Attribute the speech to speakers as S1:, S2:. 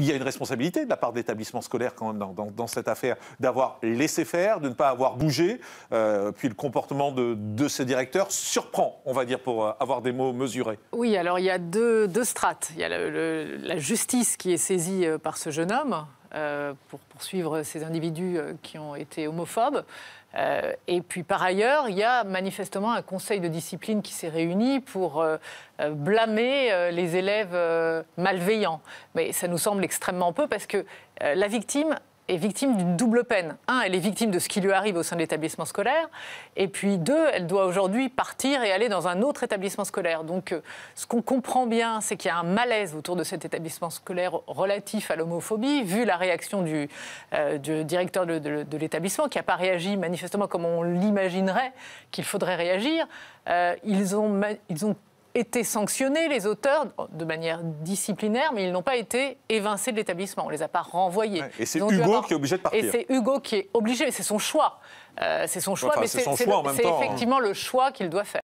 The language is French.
S1: il y a une responsabilité de la part d'établissements scolaires quand dans, cette affaire d'avoir laissé faire, de ne pas avoir bougé. Euh, puis le comportement de, de, ces directeurs surprend, on va dire, pour euh, avoir des mots mesurés.
S2: Oui, alors il y a deux, strates. Il y a la justice qui est saisie euh, par ce jeune homme, euh, pour poursuivre ces individus euh, qui ont été homophobes. Euh, et puis par ailleurs, il y a manifestement un conseil de discipline qui s'est réuni pour blâmer les élèves malveillants. Mais ça nous semble extrêmement peu parce que la victime est victime d'une double peine. Un, elle est victime de ce qui lui arrive au sein de l'établissement scolaire. Et puis deux, elle doit aujourd'hui partir et aller dans un autre établissement scolaire. Donc euh, ce qu'on comprend bien, c'est qu'il y a un malaise autour de cet établissement scolaire relatif à l'homophobie, vu la réaction du, euh, du directeur de, l'établissement, qui n'a pas réagi manifestement comme on l'imaginerait qu'il faudrait réagir. Euh, ils, ont, ils ont été sanctionnés, les auteurs, de manière disciplinaire, mais ils n'ont pas été évincés de l'établissement. On les a pas renvoyés. et c'est Hugo qui
S3: est obligé de partir. Et c'est
S2: Hugo qui est obligé, c'est son choix. Euh, c'est son choix, mais c'est effectivement le choix qu'il doit faire.